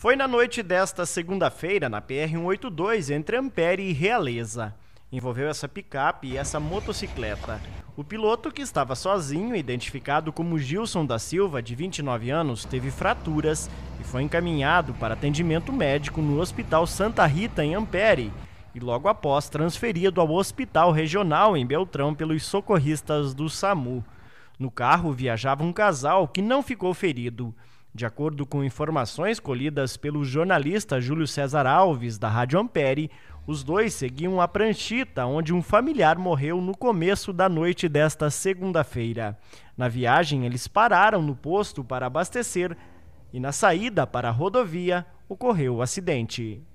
Foi na noite desta segunda-feira, na PR-182, entre Ampere e Realeza. Envolveu essa picape e essa motocicleta. O piloto, que estava sozinho, identificado como Gilson da Silva, de 29 anos, teve fraturas e foi encaminhado para atendimento médico no Hospital Santa Rita, em Ampere, e logo após transferido ao Hospital Regional em Beltrão pelos socorristas do SAMU. No carro viajava um casal que não ficou ferido. De acordo com informações colhidas pelo jornalista Júlio César Alves, da Rádio Ampere, os dois seguiam a pranchita onde um familiar morreu no começo da noite desta segunda-feira. Na viagem, eles pararam no posto para abastecer e, na saída para a rodovia, ocorreu o acidente.